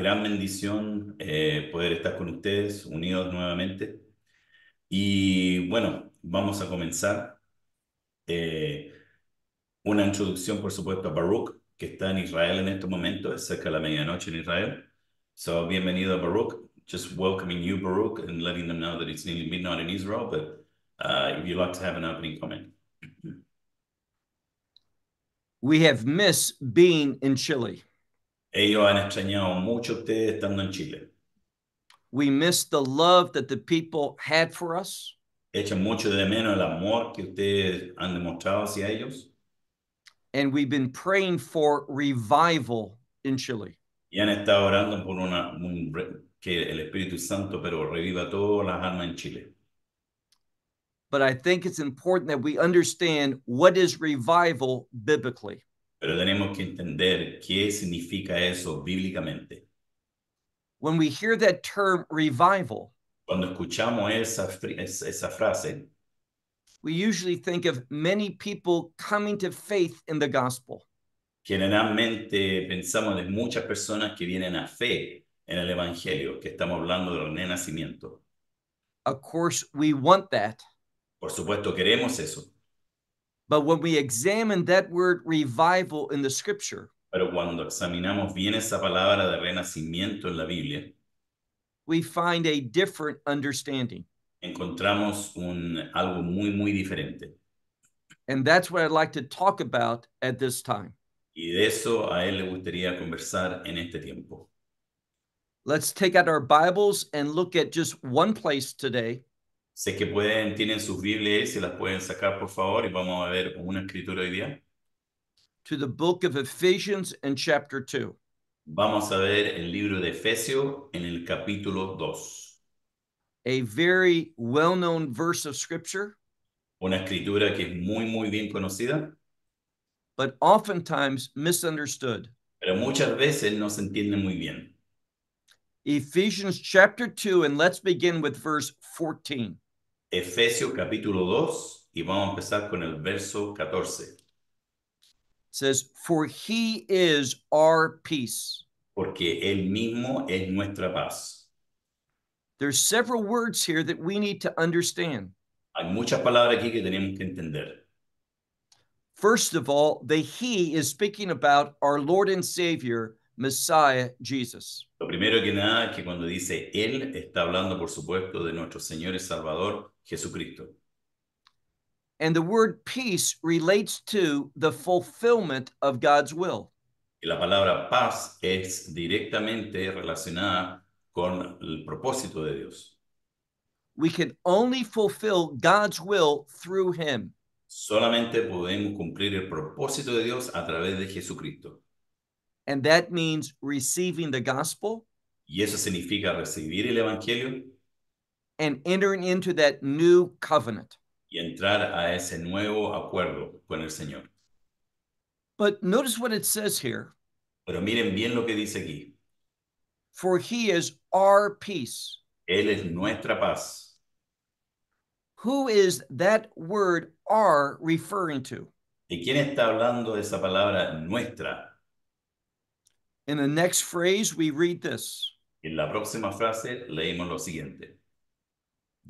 gran bendición eh, poder estar con ustedes unidos nuevamente. Y bueno, vamos a comenzar. Eh, una introducción, por supuesto, a Baruch, que está en Israel en este momento, es cerca de la medianoche en Israel. So, bienvenido a Baruch. Just welcoming you, Baruch, and letting them know that it's nearly midnight in Israel, but uh, if you'd like to have an opening comment. We have missed being in Chile. Ellos han extrañado mucho ustedes estando en Chile. We miss the love that the people had for us. Echan mucho de menos el amor que ustedes han demostrado hacia ellos. And we've been praying for revival in Chile. Y han estado orando por una, que el Espíritu Santo pero reviva todas las almas en Chile. But I think it's important that we understand what is revival biblically. Pero tenemos que entender qué significa eso bíblicamente. cuando escuchamos esa, esa frase, we Generalmente pensamos de muchas personas que vienen a fe en el evangelio, que estamos hablando del renacimiento. Of Por supuesto queremos eso. But when we examine that word revival in the scripture, pero cuando examinamos bien esa palabra de renacimiento en la Biblia, we find a different understanding. Encontramos un algo muy muy diferente. And that's what I'd like to talk about at this time. Y de eso a él le gustaría conversar en este tiempo. Let's take out our Bibles and look at just one place today. Sé que pueden, tienen sus Biblias, se las pueden sacar, por favor, y vamos a ver una escritura hoy día. To the book of Ephesians chapter 2. Vamos a ver el libro de Efesio en el capítulo 2. A very well-known verse of scripture. Una escritura que es muy muy bien conocida. But oftentimes misunderstood. Pero muchas veces no se entiende muy bien. Ephesians chapter 2 and let's begin with verse 14. Efesios capítulo 2 y vamos a empezar con el verso 14. says, For he is our peace. Porque él mismo es nuestra paz. There's several words here that we need to understand. Hay muchas palabras aquí que tenemos que entender. First of all, the he is speaking about our Lord and Savior, Messiah Jesus. Lo primero que nada es que cuando dice él está hablando por supuesto de nuestro Señor y Salvador Jesucristo. And the word peace relates to the fulfillment of God's will. Y la palabra paz es directamente relacionada con el propósito de Dios. We can only fulfill God's will through him. Solamente podemos cumplir el propósito de Dios a través de Jesucristo. And that means receiving the gospel. Y eso significa recibir el evangelio. and entering into that new covenant. Y entrar a ese nuevo acuerdo con el Señor. But notice what it says here. Pero miren bien lo que dice aquí. For he is our peace. Él es nuestra paz. Who is that word "our" referring to? ¿De quién está hablando esa palabra nuestra? In the next phrase, we read this. En la próxima frase leemos lo siguiente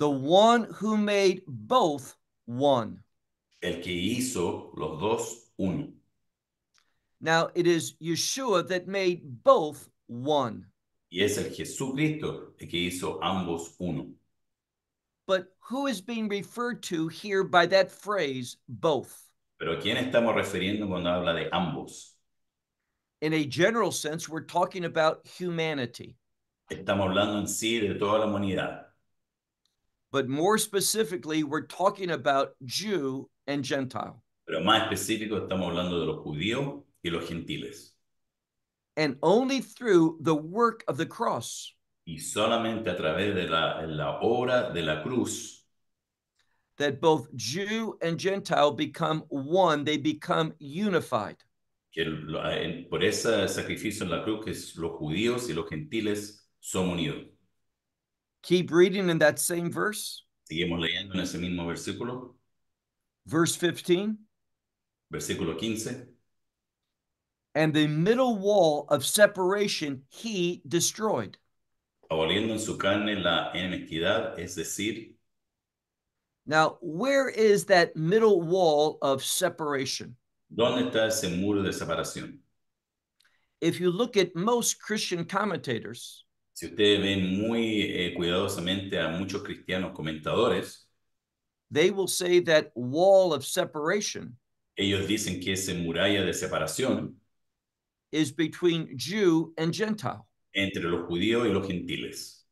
the one who made both one. El que hizo los dos uno. Now it is Yeshua that made both one. Y es el Jesucristo el que hizo ambos uno. But who is being referred to here by that phrase both? Pero quién estamos refiriendo cuando habla de ambos? In a general sense, we're talking about humanity. Estamos hablando en sí de toda la humanidad but more specifically, we're talking about Jew and Gentile. Pero más específico, estamos hablando de los judíos y los gentiles. And only through the work of the cross. Y solamente a través de la, la obra de la cruz that both Jew and Gentile become one, they become unified. Que por ese sacrificio en la cruz, que los judíos y los gentiles son unidos. Keep reading in that same verse. Seguimos leyendo en ese mismo versículo. Verse 15. Versículo 15. And the middle wall of separation he destroyed. Aboliendo en su carne la enemistad, es decir. Now, where is that middle wall of separation? ¿Dónde está ese muro de separación? If you look at most Christian commentators, Si ustedes ven muy eh, cuidadosamente a muchos cristianos comentadores, will that wall of separation ellos dicen que esa muralla de separación es between Jew Gentile. entre los judíos y los gentiles.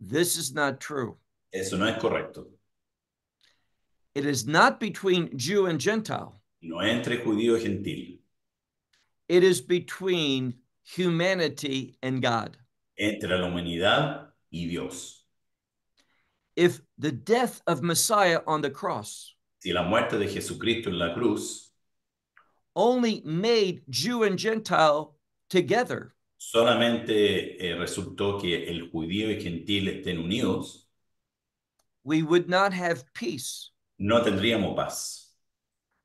This is not true. Eso no es correcto. It is not between Jew Gentile. No entre judío y gentil. It is between humanity and God entre la humanidad y Dios. If the death of Messiah on the cross si la muerte de Jesucristo en la cruz only made Jew and Gentile together, solamente eh, resultó que el judío y gentil estén unidos, we would not have peace. no tendríamos paz.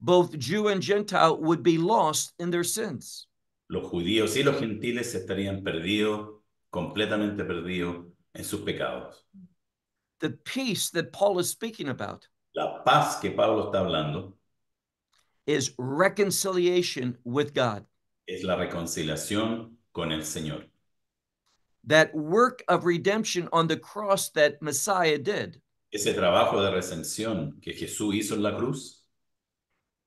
Both Jew and Gentile would be lost in their sins. Los judíos y los gentiles estarían perdidos completamente perdido en sus pecados. The peace that Paul is speaking about La paz que Pablo está hablando is reconciliation with God. es la reconciliación con el Señor. That work of redemption on the cross that Messiah did, Ese trabajo de redención que Jesús hizo en la cruz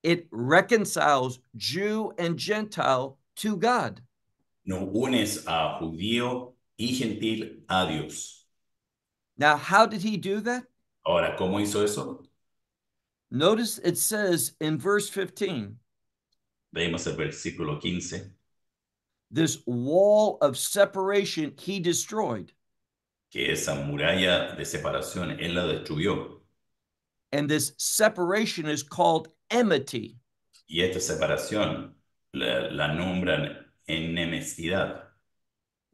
it reconciles Jew and Gentile to God. No une a judío y gentil a Dios. Now, how did he do that? Ahora, ¿cómo hizo eso? Notice it says in verse 15. Veamos el versículo 15. This wall of separation he destroyed. Que esa muralla de separación él la destruyó. And this separation is called enmity. Y esta separación la, la nombran enemistad.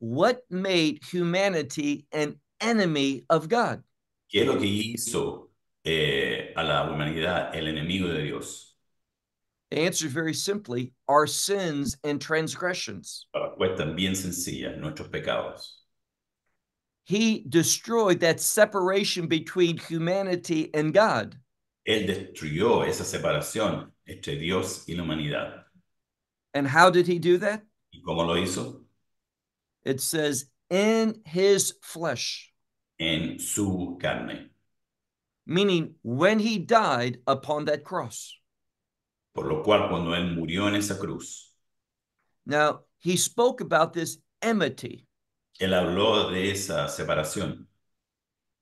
what made humanity an enemy of God? ¿Qué es lo que hizo eh, a la humanidad el enemigo de Dios? The answer is very simply our sins and transgressions. La bien sencilla, nuestros pecados. He destroyed that separation between humanity and God. Él destruyó esa separación entre Dios y la humanidad. And how did he do that? ¿Y cómo lo hizo? It says, in his flesh. En su carne. Meaning, when he died upon that cross. Por lo cual, cuando él murió en esa cruz. Now, he spoke about this enmity. Él habló de esa separación.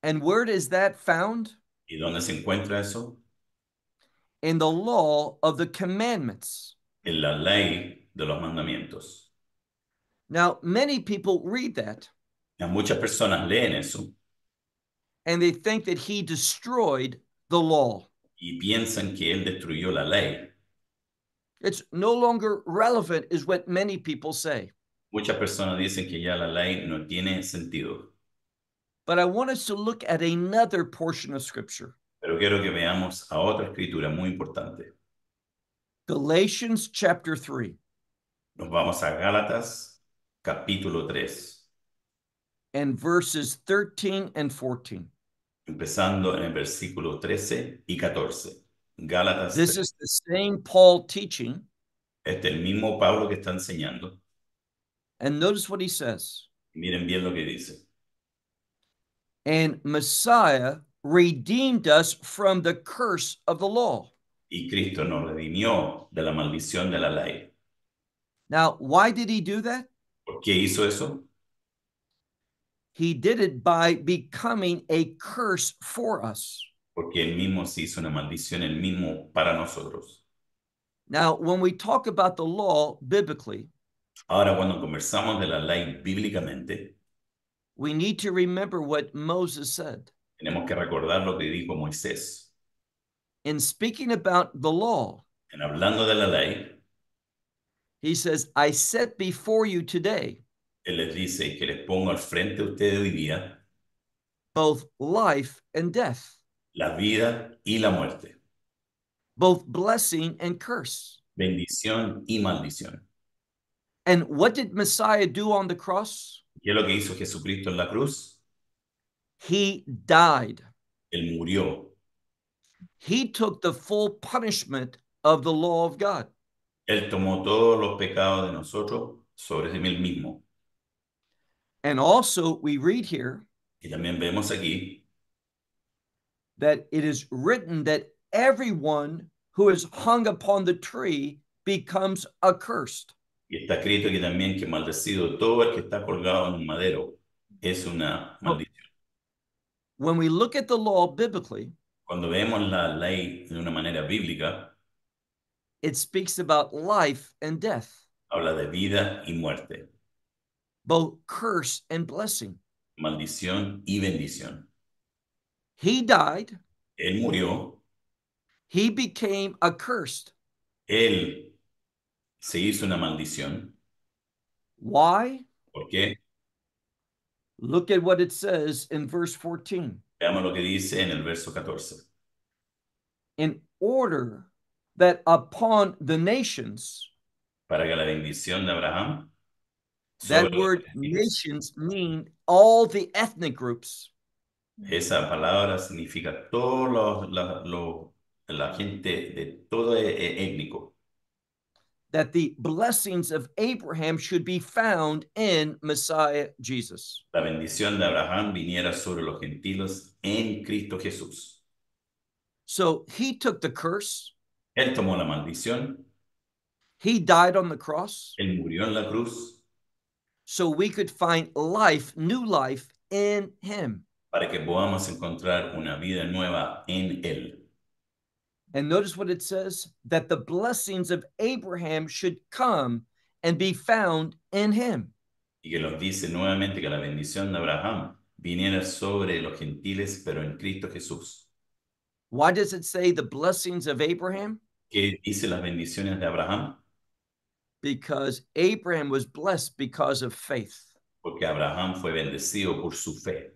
And where is that found? ¿Y dónde se encuentra eso? In the law of the commandments. En la ley de los mandamientos. Now, many people read that. Y muchas personas leen eso. And they think that he destroyed the law. Y piensan que él destruyó la ley. It's no longer relevant, is what many people say. Muchas personas dicen que ya la ley no tiene sentido. But I want us to look at another portion of Scripture. Pero quiero que veamos a otra escritura muy importante. Galatians chapter 3. Nos vamos a Gálatas capítulo 3. And verses 13 and 14. Empezando en el versículo 13 y 14. Gálatas. This 3. is the same Paul teaching. Este es el mismo Pablo que está enseñando. And notice what he says. Miren bien lo que dice. And Messiah redeemed us from the curse of the law. Y Cristo nos redimió de la maldición de la ley. Now, why did he do that? ¿Por qué hizo eso? He did it by becoming a curse for us. Porque él mismo se hizo una maldición, el mismo para nosotros. Now, when we talk about the law biblically, Ahora, cuando conversamos de la ley bíblicamente, we need to remember what Moses said. Tenemos que recordar lo que dijo Moisés. In speaking about the law, en hablando de la ley, He says, I set before you today Él les dice que les pongo al frente ustedes hoy día both life and death, la vida y la muerte, both blessing and curse. bendición y maldición. And what did Messiah do on the cross? ¿Qué es lo que hizo Jesucristo en la cruz? He died. Él murió. He took the full punishment of the law of God. Él tomó todos los pecados de nosotros sobre Él mismo. y también vemos aquí que it upon the tree becomes accursed. Y está escrito que también que maldecido todo el que está colgado en un madero es una maldición. cuando vemos la ley de una manera bíblica, It speaks about life and death. Habla de vida y muerte. Both curse and blessing. Maldición y bendición. He died. Él murió. He became accursed. Él se hizo una maldición. Why? ¿Por qué? Look at what it says in verse 14. Veamos lo que dice en el verso 14. In order that upon the nations. Para que la bendición de Abraham. That word nations mean all the ethnic groups. Esa palabra significa todos los, la, lo, la gente de todo étnico. That the blessings of Abraham should be found in Messiah Jesus. La bendición de Abraham viniera sobre los gentiles en Cristo Jesús. So he took the curse. Él tomó la maldición. He died on the cross. Él murió en la cruz. So we could find life, new life in him. Para que podamos encontrar una vida nueva en él. And notice what it says that the blessings of Abraham should come and be found in him. Y que los dice nuevamente que la bendición de Abraham viniera sobre los gentiles, pero en Cristo Jesús. Why does it say the blessings of Abraham? qué dice las bendiciones de Abraham? Because Abraham was blessed because of faith. Porque Abraham fue bendecido por su fe.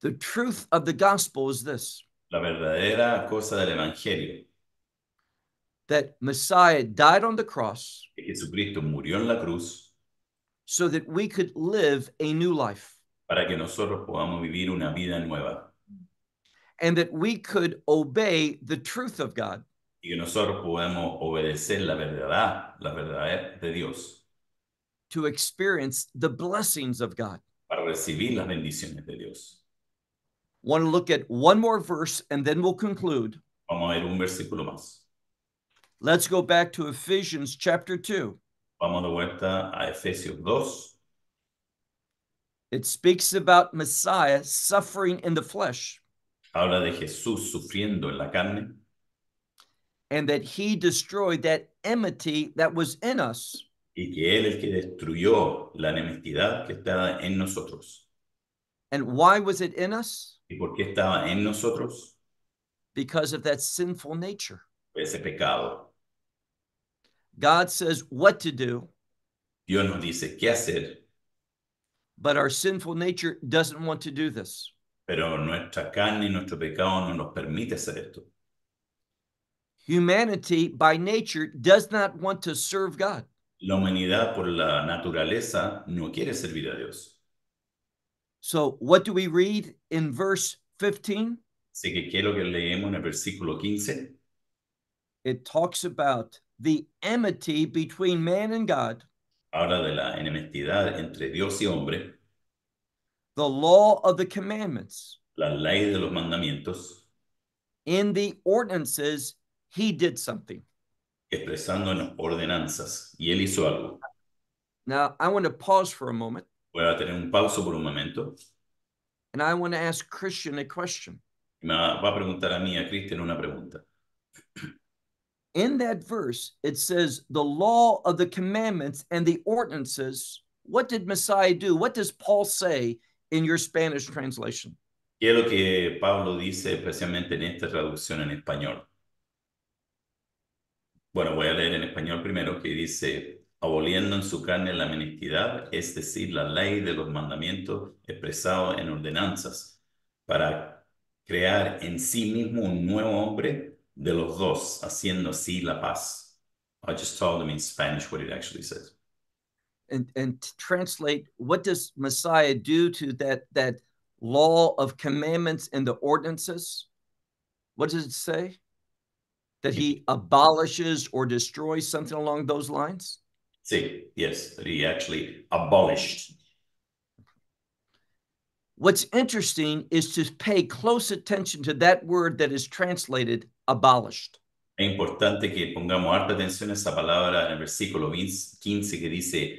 The truth of the gospel is this. La verdadera cosa del evangelio. That Messiah died on the cross. Jesucristo murió en la cruz. So that we could live a new life. Para que nosotros podamos vivir una vida nueva. and that we could obey the truth of God. Y que nosotros podemos obedecer la verdad, la verdad de Dios. To experience the blessings of God. Para recibir las bendiciones de Dios. Want to look at one more verse and then we'll conclude. Vamos a ver un versículo más. Let's go back to Ephesians chapter 2. Vamos de vuelta a Efesios 2. It speaks about Messiah suffering in the flesh. Habla de Jesús sufriendo en la carne. And that he destroyed that enmity that was in us. Y que él es el que destruyó la enemistad que estaba en nosotros. And why was it in us? ¿Y por qué estaba en nosotros? Because of that sinful nature. Ese pecado. God says what to do. Dios nos dice qué hacer. But our sinful nature doesn't want to do this. Pero nuestra carne y nuestro pecado no nos permite hacer esto. by nature La humanidad por la naturaleza no quiere servir a Dios. So what do we read in verse 15? que qué es lo que leemos en el versículo 15? It talks about the enmity between man God. Habla de la enemistad entre Dios y hombre. the law of the commandments. La ley de los mandamientos. In the ordinances, he did something. Expresando en ordenanzas, y él hizo algo. Now, I want to pause for a moment. Voy a tener un pauso por un momento. And I want to ask Christian a question. Me va a preguntar a mí, a Christian, una pregunta. In that verse, it says, the law of the commandments and the ordinances. What did Messiah do? What does Paul say in your Spanish translation? ¿Qué es lo que Pablo dice especialmente en esta traducción en español? Bueno, voy a leer en español primero que dice, aboliendo en su carne la menestidad, es decir, la ley de los mandamientos expresados en ordenanzas, para crear en sí mismo un nuevo hombre de los dos, haciendo así la paz. I just told him in Spanish what it actually says. and, and translate what does Messiah do to that, that law of commandments and the ordinances? What does it say? That he abolishes or destroys something along those lines? See, yes, that he actually abolished. What's interesting is to pay close attention to that word that is translated abolished. Es importante que pongamos harta atención a esa palabra en el versículo 15 que dice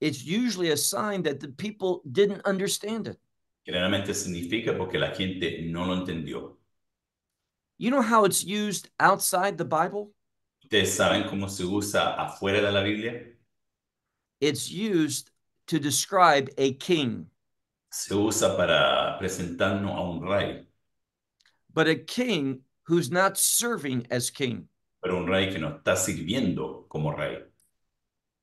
it's usually a sign that the people didn't understand it. Generalmente significa porque la gente no lo entendió. You know how it's used outside the Bible? ¿Ustedes saben cómo se usa afuera de la Biblia? It's used to describe a king. Se usa para presentarnos a un rey. But a king who's not serving as king. Pero un rey que no está sirviendo como rey.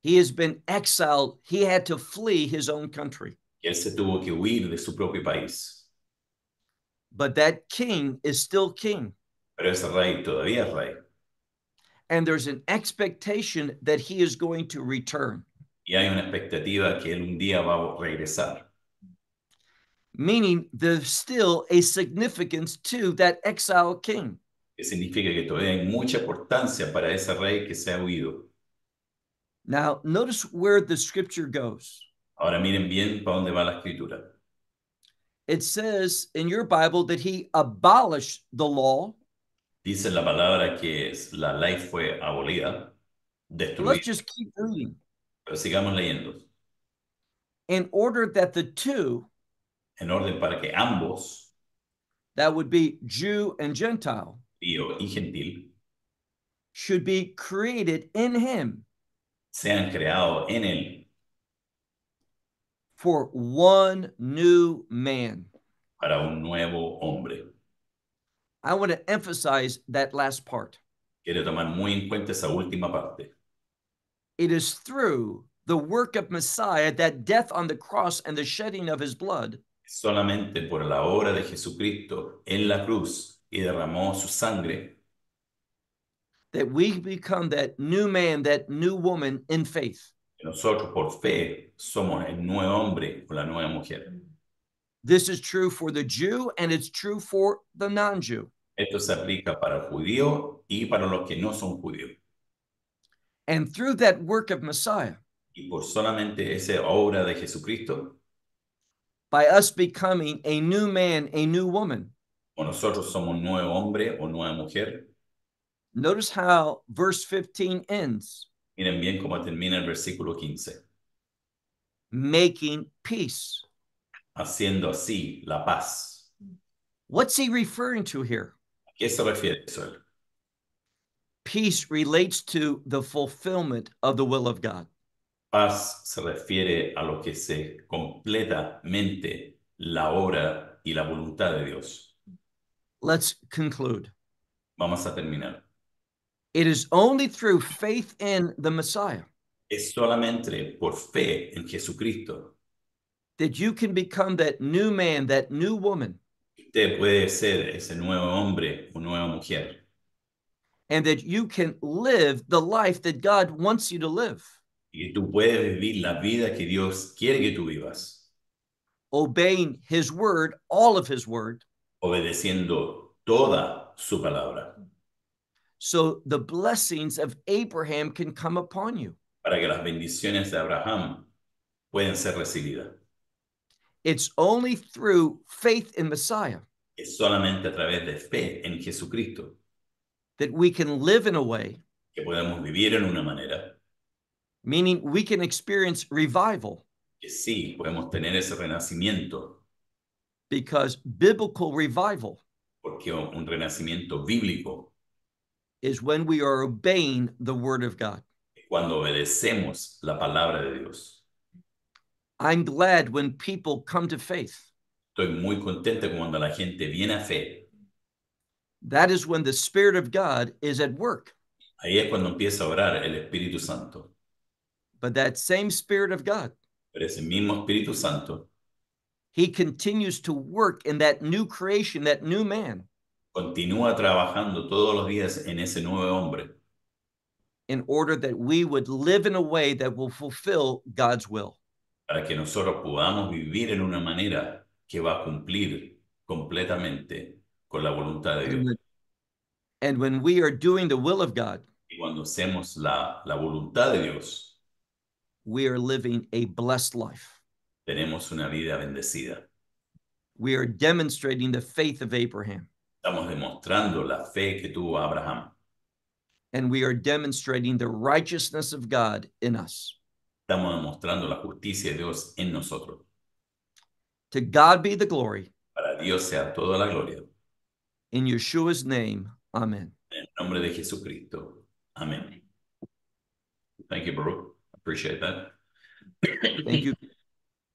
He has been exiled. He had to flee his own country. Él se tuvo que huir de su propio país. But that king is still king. Pero ese rey todavía es rey. And there's an expectation that he is going to return. Y hay una expectativa que él un día va a regresar. Meaning there's still a significance to that exile king. Que significa que todavía hay mucha importancia para ese rey que se ha huido. Now, notice where the scripture goes. Ahora miren bien para dónde va la escritura. It says in your Bible that he abolished the law. Dice la palabra que la ley fue abolida, destruida. Let's just keep reading. Pero sigamos leyendo. In order that the two, en orden para que ambos, that would be Jew and Gentile, y gentil, should be created in him sean creados en él. For one new man. Para un nuevo hombre. I want to emphasize that last part. Quiero tomar muy en cuenta esa última parte. It is through the work of Messiah, that death on the cross and the shedding of his blood. Solamente por la obra de Jesucristo en la cruz y derramó su sangre that we become that new man, that new woman in faith. Nosotros por fe somos el nuevo hombre o la nueva mujer. This is true for the Jew and it's true for the non-Jew. Esto se aplica para judío y para los que no son And through that work of Messiah. Y por solamente esa obra de Jesucristo. By us becoming a new man, a new woman. O nosotros somos nuevo hombre o nueva mujer. Notice how verse 15 ends. Miren bien cómo termina el versículo 15. Making peace. Haciendo así la paz. What's he referring to here? ¿A qué se refiere eso? Peace relates to the fulfillment of the will of God. Paz se refiere a lo que se completamente la obra y la voluntad de Dios. Let's conclude. Vamos a terminar. It is only through faith in the Messiah. Es solamente por fe en Jesucristo that you can become that new man, that new woman. Usted puede ser ese nuevo hombre o nueva mujer. And that you can live the life that God wants you to live. Y tú puedes vivir la vida que Dios quiere que tú vivas. Obeying His word, all of His word. Obedeciendo toda su palabra so the blessings of Abraham can come upon you. Para que las bendiciones de Abraham pueden ser recibidas. It's only through faith in Messiah. Es solamente a través de fe en Jesucristo. That we can live in a way. Que podemos vivir en una manera. Meaning we can experience revival. Que sí, podemos tener ese renacimiento. Because biblical revival. Porque un renacimiento bíblico is when we are obeying the word of God. Cuando obedecemos la palabra de Dios. I'm glad when people come to faith. Estoy muy contento cuando la gente viene a fe. That is when the Spirit of God is at work. Ahí es cuando empieza a orar el Espíritu Santo. But that same Spirit of God. Pero ese mismo Espíritu Santo. He continues to work in that new creation, that new man. continúa trabajando todos los días en ese nuevo hombre. In order that we would live in a way that will fulfill God's will. Para que nosotros podamos vivir en una manera que va a cumplir completamente con la voluntad de Dios. And when we are doing the will of God, y cuando hacemos la, la voluntad de Dios, we are living a blessed life. Tenemos una vida bendecida. We are demonstrating the faith of Abraham. Estamos demostrando la fe que tuvo Abraham. And we are demonstrating the righteousness of God in us. Estamos demostrando la justicia de Dios en nosotros. To God be the glory. Para Dios sea toda la gloria. In Yeshua's name, amen. En el nombre de Jesucristo. Amén. Thank you, Appreciate that. Thank you.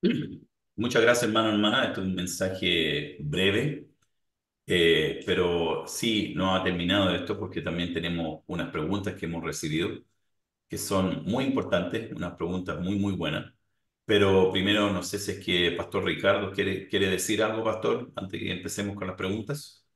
Muchas gracias, hermano, hermana. Esto es un mensaje breve eh, pero sí, no ha terminado esto porque también tenemos unas preguntas que hemos recibido que son muy importantes, unas preguntas muy, muy buenas. Pero primero, no sé si es que Pastor Ricardo quiere, quiere decir algo, Pastor, antes que empecemos con las preguntas.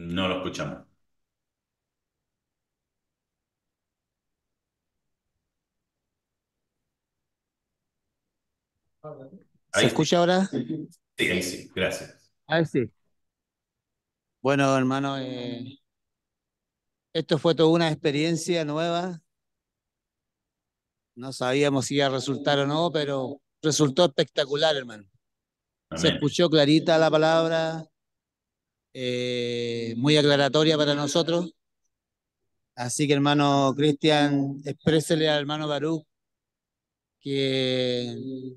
No lo escuchamos. ¿Se escucha ahora? Sí, ahí sí, gracias. Ahí sí. Bueno, hermano, eh, esto fue toda una experiencia nueva. No sabíamos si iba a resultar o no, pero resultó espectacular, hermano. Se escuchó clarita la palabra, eh, muy aclaratoria para nosotros. Así que hermano Cristian, exprésele al hermano Baruch que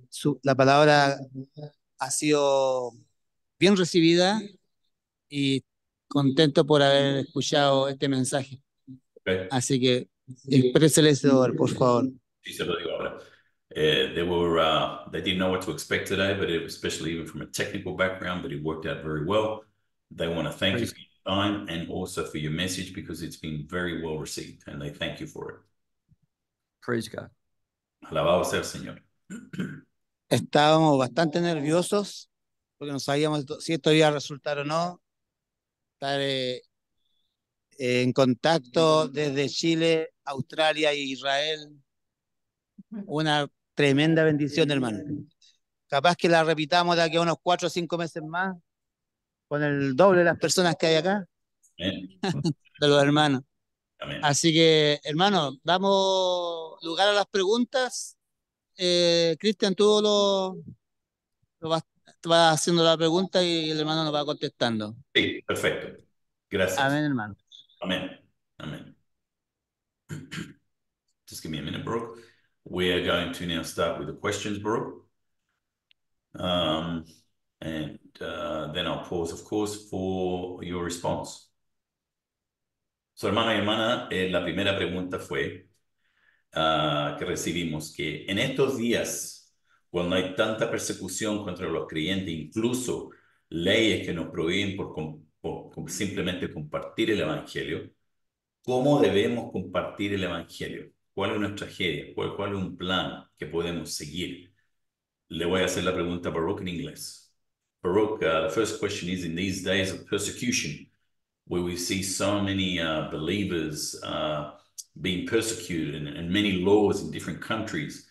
su, la palabra ha sido bien recibida y contento por haber escuchado este mensaje. Así que exprésele eso, por favor. Sí, se lo digo ahora. Uh, they were uh, they didn't know what to expect today, but it, especially even from a technical background, but it worked out very well. They want to thank you for your time and also for your message because it's been very well received and they thank you for it. Praise God. Alabado sea el Señor. Estábamos bastante nerviosos porque no sabíamos si esto iba a resultar o no. Estar eh, en contacto desde Chile, Australia e Israel. Una tremenda bendición, hermano. Capaz que la repitamos de aquí a unos cuatro o cinco meses más con el doble de las personas que hay acá, Amén. de los hermanos. Así que, hermano, damos lugar a las preguntas. Eh, Cristian, tú lo, lo vas, haciendo la pregunta y el hermano nos va contestando. Sí, perfecto. Gracias. Amén, hermano. Amén. Amén. Just give me a minute, Brooke. We are going to now start with the questions, Brooke. Um, and uh, then I'll pause, of course, for your response. So, y hermana, eh, la primera pregunta fue uh, que recibimos que en estos días, cuando hay tanta persecución contra los creyentes, incluso leyes que nos prohíben por, simplemente compartir el Evangelio, ¿cómo debemos compartir el Evangelio? ¿Cuál es nuestra tragedia? ¿Cuál, ¿Cuál es un plan que podemos seguir? Le voy a hacer la pregunta por en inglés. Baruch, uh, the first question is in these days of persecution, where we see so many uh, believers uh, being persecuted and, and, many laws in different countries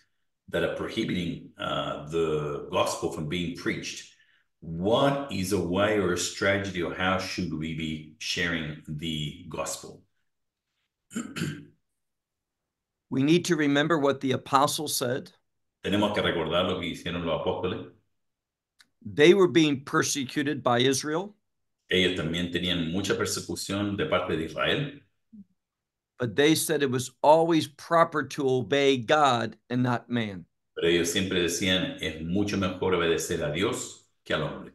that are prohibiting uh, the gospel from being preached. What is a way or a strategy, or how should we be sharing the gospel? we need to remember what the apostles said. Tenemos que recordar lo que hicieron los apóstoles. They were being persecuted by Israel. Ellos también tenían mucha persecución de parte de Israel. But they said it was always proper to obey God and not man. Pero ellos siempre decían es mucho mejor obedecer a Dios que al hombre.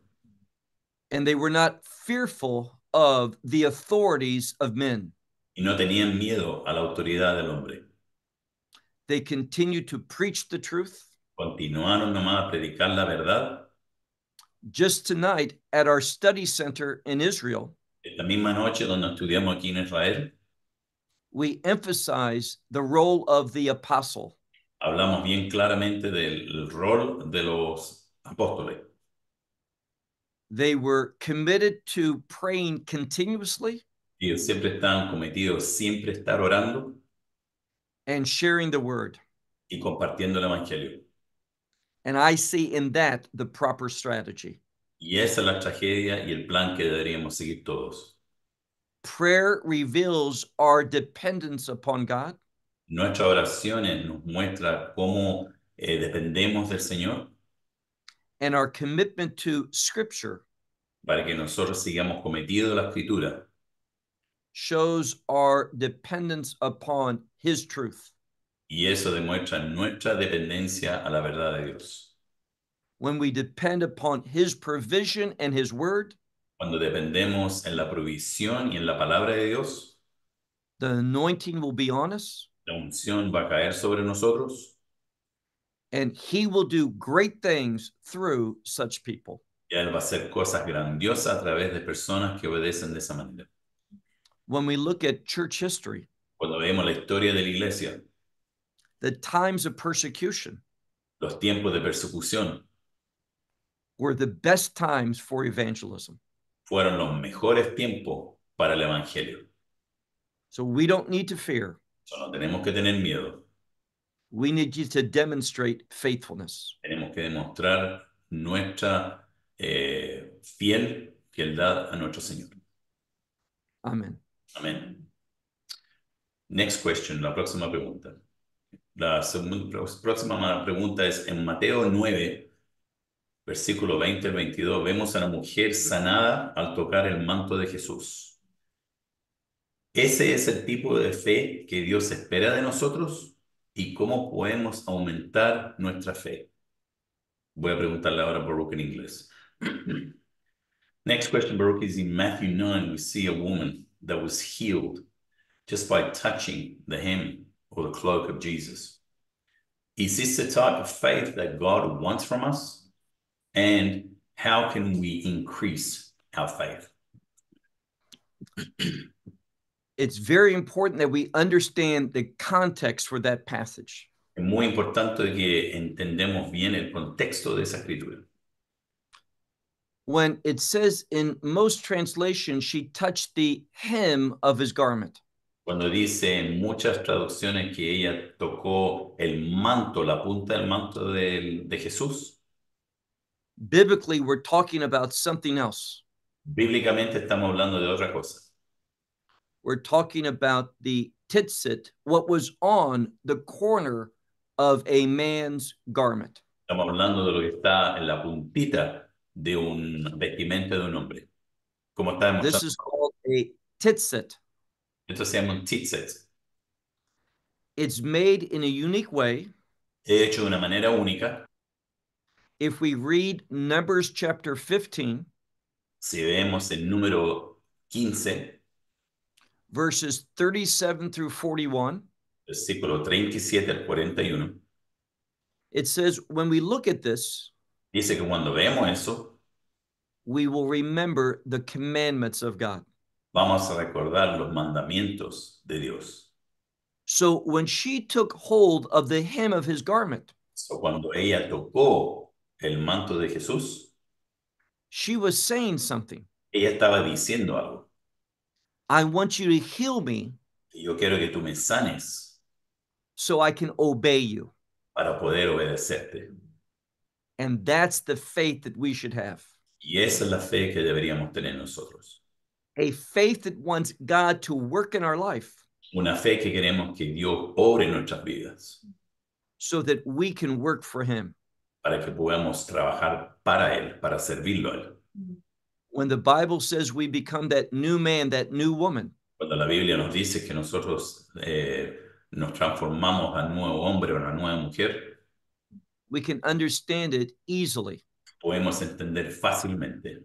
And they were not fearful of the authorities of men. Y no tenían miedo a la autoridad del hombre. They continued to preach the truth. Continuaron nomás a predicar la verdad just tonight at our study center in Israel. La misma noche donde estudiamos aquí en Israel. We emphasize the role of the apostle. Hablamos bien claramente del rol de los apóstoles. They were committed to praying continuously. Ellos siempre están cometidos, siempre estar orando. And sharing the word. Y compartiendo el evangelio. And I see in that the proper strategy. Y esa es la tragedia y el plan que deberíamos seguir todos. Prayer reveals our dependence upon God. Nuestras oraciones nos muestra cómo eh, dependemos del Señor. And our commitment to Scripture. Para que nosotros sigamos cometidos la Escritura. Shows our dependence upon His truth. Y eso demuestra nuestra dependencia a la verdad de Dios. word, cuando dependemos en la provisión y en la palabra de Dios, La unción va a caer sobre nosotros. he will do great things through such people. Y él va a hacer cosas grandiosas a través de personas que obedecen de esa manera. look cuando vemos la historia de la iglesia, the times of persecution los tiempos de persecución were the best times for evangelism. Fueron los mejores tiempos para el evangelio. So we don't need to fear. So no tenemos que tener miedo. We need you to demonstrate faithfulness. Tenemos que demostrar nuestra eh, fiel fieldad a nuestro Señor. Amén. Amén. Next question, la próxima pregunta. La segunda, próxima pregunta es, en Mateo 9, versículo 20 al 22, vemos a la mujer sanada al tocar el manto de Jesús. ¿Ese es el tipo de fe que Dios espera de nosotros? ¿Y cómo podemos aumentar nuestra fe? Voy a preguntarle ahora a Baruch en inglés. Next question, Baruch, is in Matthew 9, we see a woman that was healed just by touching the hem or the cloak of Jesus. Is this the type of faith that God wants from us? And how can we increase our faith? It's very important that we understand the context for that passage. Es muy importante que entendemos bien el contexto de esa escritura. When it says in most translations, she touched the hem of his garment. cuando dice en muchas traducciones que ella tocó el manto, la punta del manto de, Jesús. talking about something else. Bíblicamente estamos hablando de otra cosa. We're talking about the what was on the corner of a man's garment. Estamos hablando de lo que está en la puntita de un vestimenta de un hombre. Como está This is called a titsit. Entusiasmo tzitzit. It's made in a unique way. Hecho de una manera única. If we read Numbers chapter 15, si vemos el número 15, verses 37 through 41, versículo 37 al 41, it says, when we look at this, dice que cuando vemos eso, we will remember the commandments of God. vamos a recordar los mandamientos de Dios. So when she took hold of the hem of his garment, so cuando ella tocó el manto de Jesús, she was saying something. Ella estaba diciendo algo. I want you to heal me. Yo quiero que tú me sanes. So I can obey you. Para poder obedecerte. And that's the faith that we should have. Y esa es la fe que deberíamos tener nosotros. a faith that wants God to work in our life. Una fe que queremos que Dios obre en nuestras vidas. So that we can work for him. Para que podamos trabajar para él, para servirlo a él. When the Bible says we become that new man, that new woman. Cuando la Biblia nos dice que nosotros eh, nos transformamos a nuevo hombre o a nueva mujer. We can understand it easily. Podemos entender fácilmente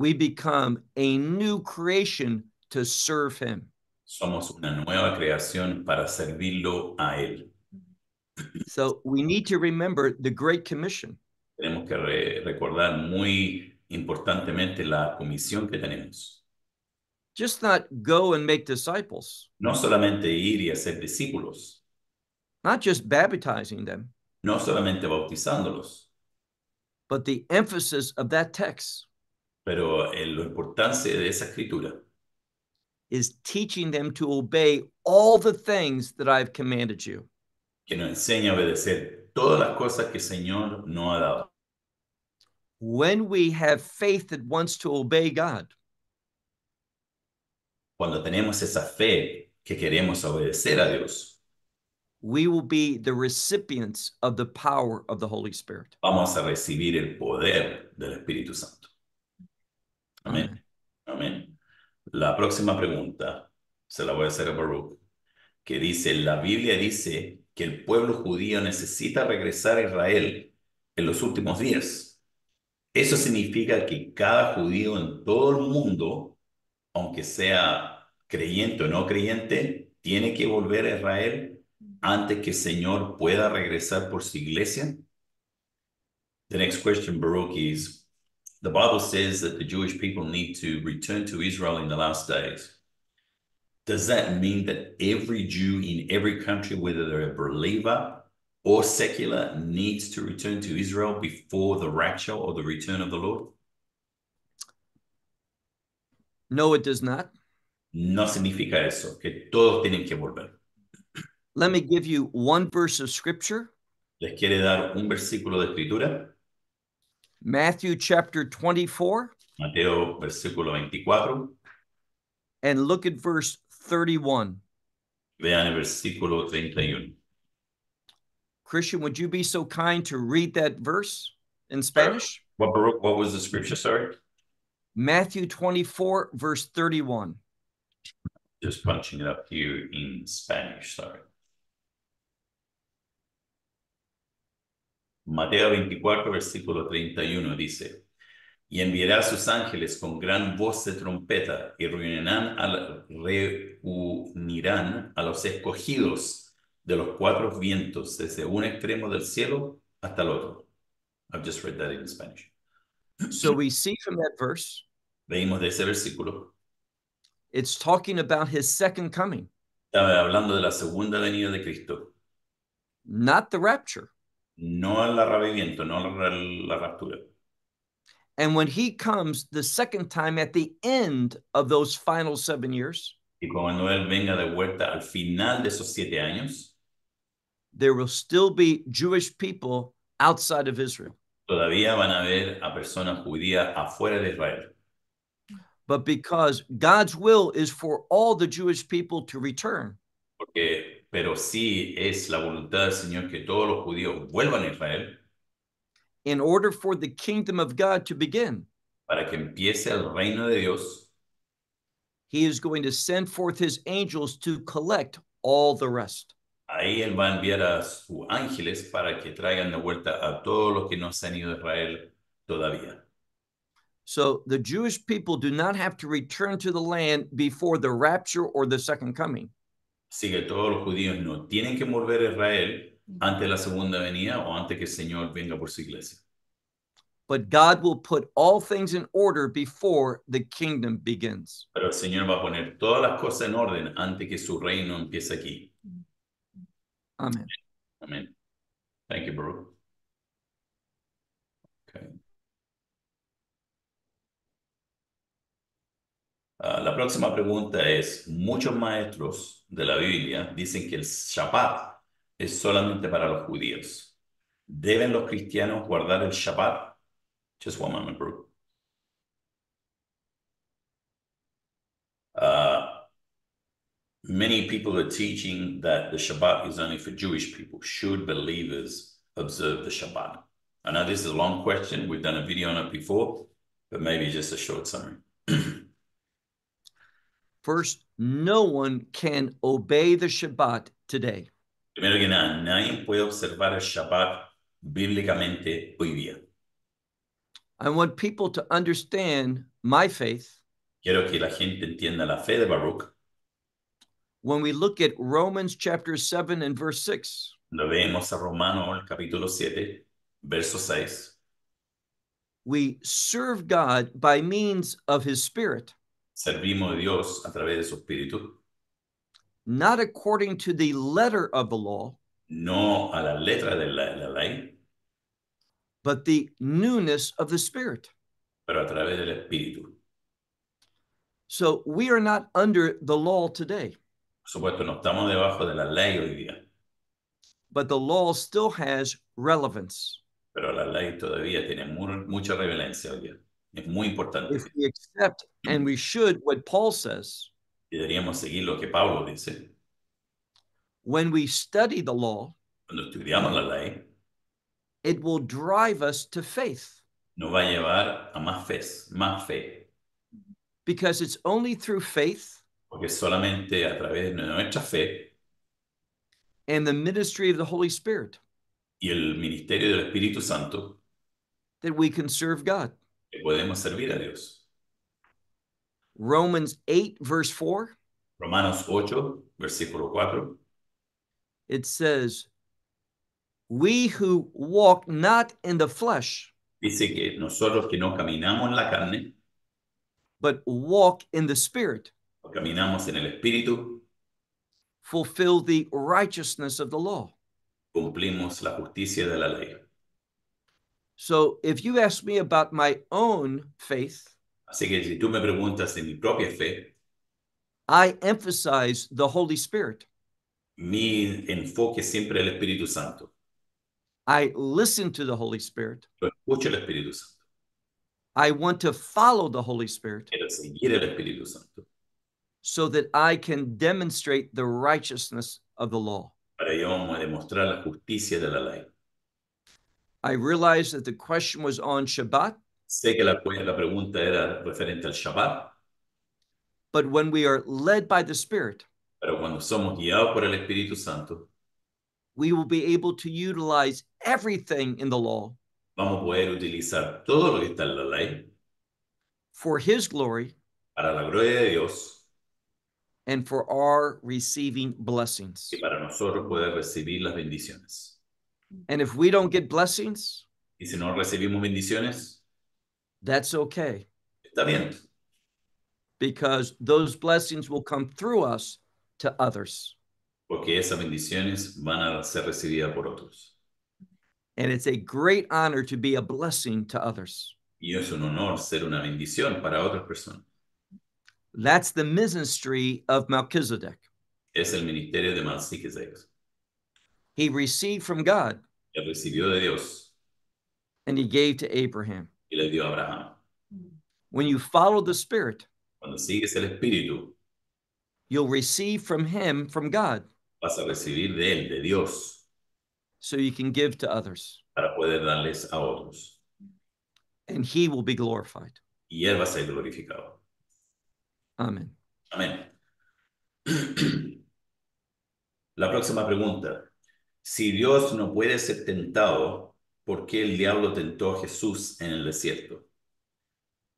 we become a new creation to serve him. Somos una nueva creación para servirlo a él. So we need to remember the Great Commission. Tenemos que re recordar muy importantemente la comisión que tenemos. Just not go and make disciples. No solamente ir y hacer discípulos. Not just baptizing them. No solamente bautizándolos. But the emphasis of that text. Pero eh, lo importante de esa escritura is teaching them all the que nos enseña a obedecer todas las cosas que el Señor nos ha dado. Cuando tenemos esa fe que queremos obedecer a Dios, vamos a recibir el poder del Espíritu Santo. Amén. Amén. La próxima pregunta se la voy a hacer a Baruch, que dice, la Biblia dice que el pueblo judío necesita regresar a Israel en los últimos días. Eso significa que cada judío en todo el mundo, aunque sea creyente o no creyente, tiene que volver a Israel antes que el Señor pueda regresar por su iglesia. The next question, Baruch, is the Bible says that the Jewish people need to return to Israel in the last days. Does that mean that every Jew in every country, whether they're a believer or secular, needs to return to Israel before the rapture or the return of the Lord? No, it does not. No significa eso, que todos tienen que volver. Let me give you one verse of scripture. Les quiere dar un versículo de escritura. Matthew chapter 24. Mateo versículo 24. And look at verse 31. Vean el versículo 31. Christian, would you be so kind to read that verse in Spanish? What, what was the scripture, sorry? Matthew 24, verse 31. Just punching it up here in Spanish, sorry. Mateo 24, versículo 31 dice, y enviará a sus ángeles con gran voz de trompeta y reunirán a, reunirán a los escogidos de los cuatro vientos desde un extremo del cielo hasta el otro. I've just read that in Spanish. So we see from that verse. Leímos de ese versículo. It's talking about his second coming. hablando de la segunda venida de Cristo. Not the rapture. no no la raptura. And when he comes the second time at the end of those final seven years, y cuando él venga de vuelta al final de esos siete años, there will still be Jewish people outside of Israel. Todavía van a a personas judías afuera de Israel. But because God's will is for all the Jewish people to return. Porque pero sí es la voluntad del Señor que todos los judíos vuelvan a Israel. In order for the kingdom of God to begin. Para que empiece el reino de Dios. He is going to send forth his angels to collect all the rest. Ahí él va a enviar a sus ángeles para que traigan de vuelta a todos los que no se han ido a Israel todavía. So the Jewish people do not have to return to the land before the rapture or the second coming. Así que todos los judíos no tienen que volver a Israel mm-hmm. antes de la segunda venida o antes que el Señor venga por su iglesia. But God will put all things in order before the kingdom begins. Pero el Señor va a poner todas las cosas en orden antes que su reino empiece aquí. Mm-hmm. Amén. Amén. Thank you, bro. Ah, la próxima pregunta es, muchos maestros de la Biblia dicen que el Shabbat es solamente para los judíos. ¿Deben los cristianos guardar el Shabbat? Just one moment, bro. Uh, ah, many people are teaching that the Shabbat is only for Jewish people. Should believers observe the Shabbat? I know this is a long question. We've done a video on it before, but maybe just a short summary. First, no one can obey the Shabbat today. Primero que nada, nadie puede observar el Shabbat bíblicamente hoy día. I want people to understand my faith. Quiero que la gente entienda la fe de Baruch. When we look at Romans chapter 7 and verse 6. Lo vemos a Romano capítulo 7, verso 6. We serve God by means of his spirit. servimos a Dios a través de su espíritu. Not according to the letter of the law, no a la letra de la, la ley, but the newness of the spirit. Pero a través del espíritu. So we are not under the law today. Por supuesto, no estamos debajo de la ley hoy día. But the law still has relevance. Pero la ley todavía tiene mucha relevancia hoy día. Es muy importante. If we accept and we should what Paul says. Y deberíamos seguir lo que Pablo dice. When we study the law, cuando estudiamos la ley, it will drive us to faith. Nos va a llevar a más fe, más fe. Because it's only through faith. Porque solamente a través de nuestra fe. And the ministry of the Holy Spirit. Y el ministerio del Espíritu Santo. That we can serve God. Le podemos servir a Dios. Romans 8, verse 4. Romanos 8, versículo 4. It says, We who walk not in the flesh. Dice que nosotros que no caminamos en la carne. But walk in the spirit. Caminamos en el espíritu. Fulfill the righteousness of the law. Cumplimos la justicia de la ley. So if you ask me about my own faith, así que si tú me preguntas de mi propia fe, I emphasize the Holy Spirit. Mi enfoque siempre el Espíritu Santo. I listen to the Holy Spirit. Yo escucho el Espíritu Santo. I want to follow the Holy Spirit. Quiero seguir el Espíritu Santo. So that I can demonstrate the righteousness of the law. Para yo vamos a demostrar la justicia de la ley. I realized that the question was on Shabbat. Sé que la, la pregunta era referente al Shabbat. But when we are led by the Spirit, pero cuando somos guiados por el Espíritu Santo, we will be able to utilize everything in the law. Vamos a poder utilizar todo lo que está en la ley. For His glory. Para la gloria de Dios. And for our receiving blessings. Y para nosotros poder recibir las bendiciones. And if we don't get blessings, y si no recibimos bendiciones, that's okay. Está bien. Because those blessings will come through us to others. Porque esas bendiciones van a ser recibidas por otros. And it's a great honor to be a blessing to others. Y es un honor ser una bendición para otras personas. That's the ministry of Melchizedek. Es el ministerio de Melchizedek he received from God. recibió de Dios. And he gave to Abraham. Y le dio a Abraham. When you follow the Spirit, cuando sigues el Espíritu, you'll receive from him, from God. Vas a recibir de él, de Dios. So you can give to others. Para poder darles a otros. And he will be glorified. Y él va a ser glorificado. Amén. Amén. La próxima pregunta. Si Dios no puede ser tentado, ¿por qué el diablo tentó a Jesús en el desierto?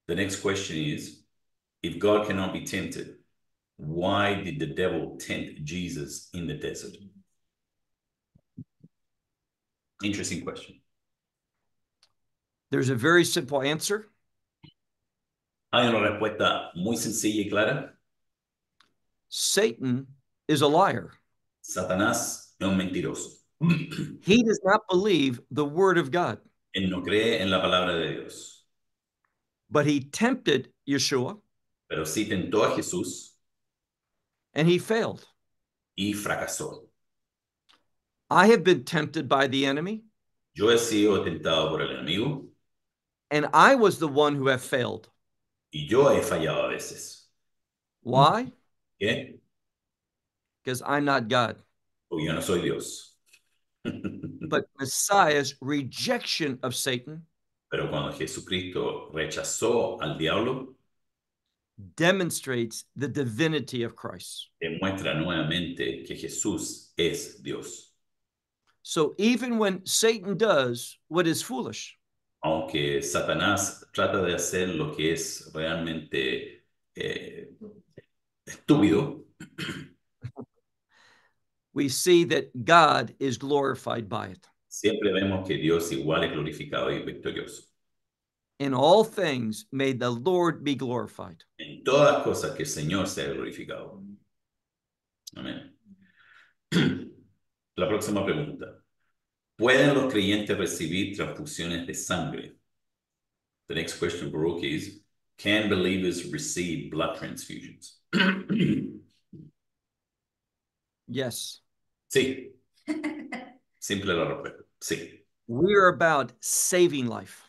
The next question is, if God cannot be tempted, why did the devil tempt Jesus in the desert? Interesting question. There's a very simple answer. Hay una respuesta muy sencilla y clara. Satan is a liar. Satanás es un mentiroso. He does not believe the word of God. Él no cree en la palabra de Dios. But he tempted Yeshua. Pero sí tentó a Jesús. And he failed. Y fracasó. I have been tempted by the enemy. Yo he sido tentado por el enemigo. And I was the one who have failed. Y yo he fallado a veces. Why? Because I'm not God. yo no soy Dios. But Messiah's rejection of Satan Pero cuando Jesucristo rechazó al diablo, demonstrates the divinity of Christ. demuestra nuevamente que Jesús es Dios. So even when Satan does what is foolish, Aunque Satanás trata de hacer lo que es realmente eh, estúpido, we see that God is glorified by it. Siempre vemos que Dios igual es glorificado y victorioso. In all things may the Lord be glorified. En todas cosas que el Señor sea glorificado. Amén. La próxima pregunta. ¿Pueden los creyentes recibir transfusiones de sangre? The next question, Baruch, is Can believers receive blood transfusions? yes. Sí. Simple la respuesta. Sí. We are about saving life.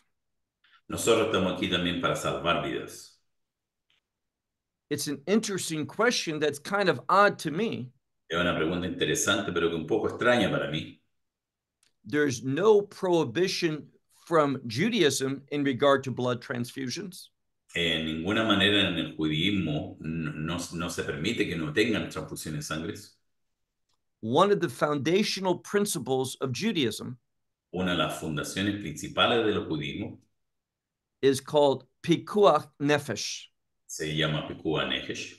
Nosotros estamos aquí también para salvar vidas. It's an interesting question that's kind of odd to me. Es una pregunta interesante, pero que un poco extraña para mí. There's no prohibition from Judaism in regard to blood transfusions. En ninguna manera en el judaísmo no, no, no se permite que no tengan transfusiones de sangres. one of the foundational principles of Judaism. Una de las fundaciones principales del judismo is called pikuach nefesh. Se llama pikuach nefesh.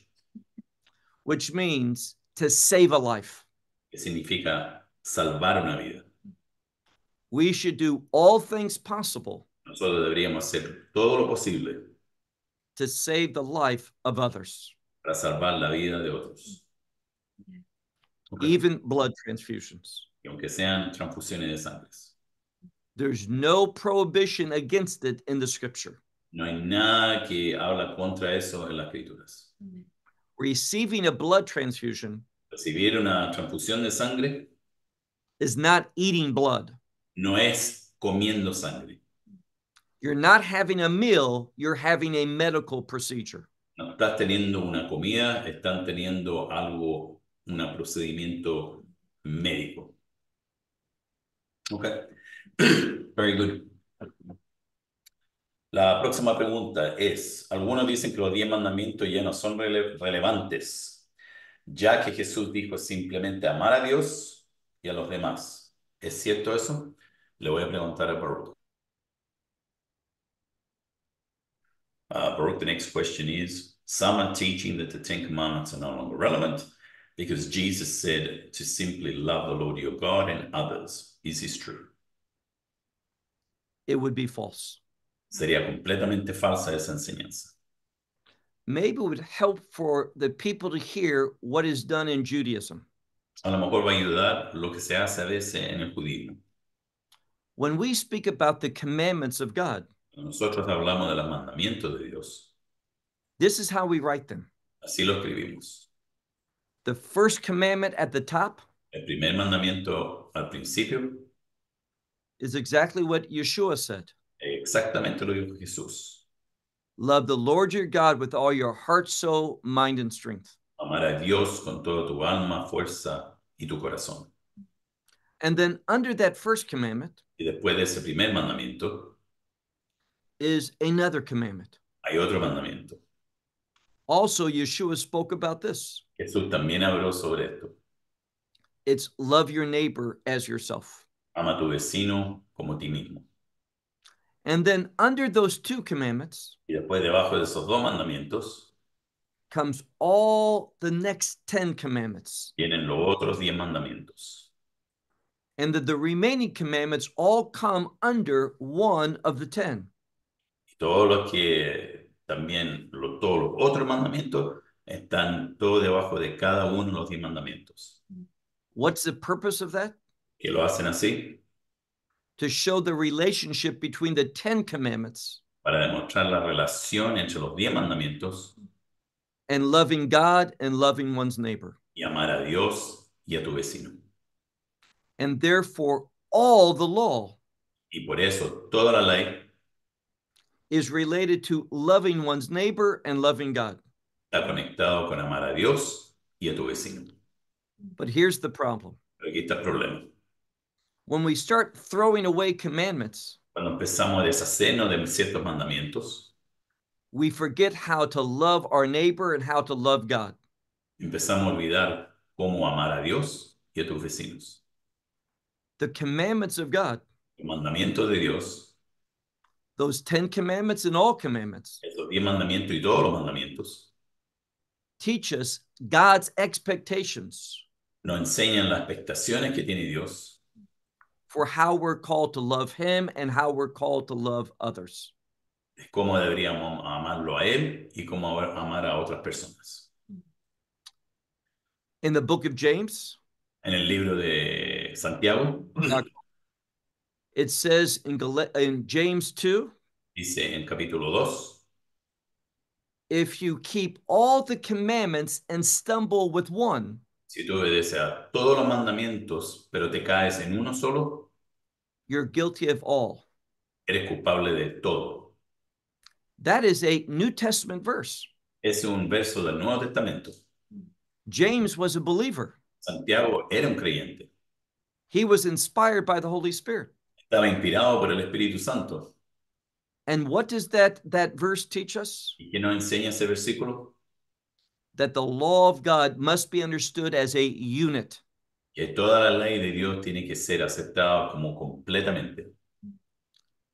Which means to save a life. Que significa salvar una vida. We should do all things possible. Nosotros deberíamos hacer todo lo posible. To save the life of others. Para salvar la vida de otros. Even blood transfusions. Y aunque sean transfusiones de sangre. There's no prohibition against it in the scripture. No hay nada que habla contra eso en las escrituras. Receiving a blood transfusion recibir una transfusión de sangre is not eating blood. No es comiendo sangre. You're not having a meal, you're having a medical procedure. No estás teniendo una comida, están teniendo algo un procedimiento médico. Ok, very good. La próxima pregunta es, algunos dicen que los diez mandamientos ya no son relevantes, ya que Jesús dijo simplemente amar a Dios y a los demás. ¿Es cierto eso? Le voy a preguntar a Baruch. Uh, Baruch, the next question is, some are teaching that the Ten Commandments are no longer relevant. because Jesus said to simply love the Lord your God and others is this true? It would be false. Sería completamente falsa esa enseñanza. Maybe it would help for the people to hear what is done in Judaism. A lo mejor va a ayudar lo que se hace a veces en el judío. When we speak about the commandments of God, nosotros hablamos de los mandamientos de Dios. This is how we write them. Así lo escribimos the first commandment at the top El primer mandamiento al principio is exactly what Yeshua said. Exactamente lo dijo Jesús. Love the Lord your God with all your heart, soul, mind, and strength. Amar a Dios con toda tu alma, fuerza y tu corazón. And then under that first commandment y después de ese primer mandamiento, is another commandment. Hay otro mandamiento. Also, Yeshua spoke about this. Jesús también habló sobre esto. It's love your neighbor as yourself. Ama a tu vecino como ti mismo. And then under those two commandments, y después debajo de esos dos mandamientos, comes all the next 10 commandments. Tienen los otros 10 mandamientos. And that the remaining commandments all come under one of the 10. Y todo lo que también lo, todos los otros mandamientos Están todo debajo de cada uno de los diez mandamientos. What's the purpose of that? Que lo hacen así. To show the relationship between the Ten Commandments. Para demostrar la relación entre los diez mandamientos. And loving God and loving one's neighbor. Y amar a Dios y a tu vecino. And therefore, all the law. Y por eso toda la ley. Is related to loving one's neighbor and loving God. está conectado con amar a Dios y a tu vecino. But here's the problem. Pero aquí está el problema. When we start throwing away commandments, cuando empezamos a deshacernos de ciertos mandamientos, we forget how to love our neighbor and how to love God. Empezamos a olvidar cómo amar a Dios y a tus vecinos. The commandments of God. El mandamiento de Dios. Those 10 commandments and all commandments. Esos 10 mandamientos y todos los mandamientos. teach us God's expectations. Nos enseñan las expectaciones que tiene Dios. For how we're called to love Him and how we're called to love others. Cómo deberíamos amarlo a él y cómo amar a otras personas. In the book of James. En el libro de Santiago. It says in, Gal- in James 2. Dice en capítulo 2 if you keep all the commandments and stumble with one. Si tú obedeces a todos los mandamientos, pero te caes en uno solo, you're guilty of all. Eres culpable de todo. That is a New Testament verse. Es un verso del Nuevo Testamento. James was a believer. Santiago era un creyente. He was inspired by the Holy Spirit. Estaba inspirado por el Espíritu Santo. And what does that that verse teach us? qué nos enseña ese versículo? That the law of God must be understood as a unit. Que toda la ley de Dios tiene que ser aceptada como completamente.